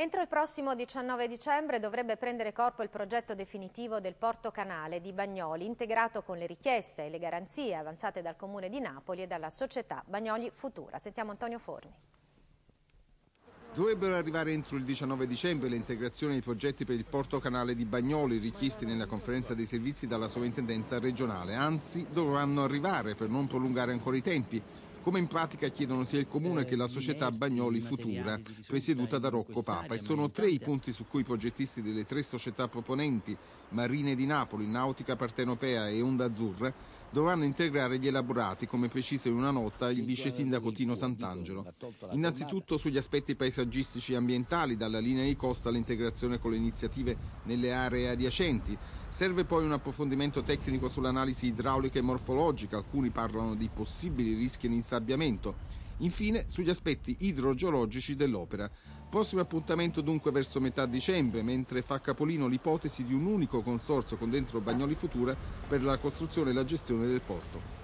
Entro il prossimo 19 dicembre dovrebbe prendere corpo il progetto definitivo del Porto Canale di Bagnoli, integrato con le richieste e le garanzie avanzate dal Comune di Napoli e dalla società Bagnoli Futura. Sentiamo Antonio Forni. Dovrebbero arrivare entro il 19 dicembre le integrazioni dei progetti per il porto canale di Bagnoli richiesti nella conferenza dei servizi dalla sovrintendenza regionale, anzi dovranno arrivare per non prolungare ancora i tempi come in pratica chiedono sia il comune che la società ehm, Bagnoli Futura, presieduta da Rocco Papa. E sono tre i punti su cui i progettisti delle tre società proponenti, Marine di Napoli, Nautica Partenopea e Onda Azzurra, dovranno integrare gli elaborati, come precisa in una nota il vice sindaco Tino Sant'Angelo. Innanzitutto sugli aspetti paesaggistici e ambientali, dalla linea di costa all'integrazione con le iniziative nelle aree adiacenti, Serve poi un approfondimento tecnico sull'analisi idraulica e morfologica, alcuni parlano di possibili rischi di insabbiamento. Infine, sugli aspetti idrogeologici dell'opera. Prossimo appuntamento dunque verso metà dicembre, mentre fa capolino l'ipotesi di un unico consorzio con dentro Bagnoli Futura per la costruzione e la gestione del porto.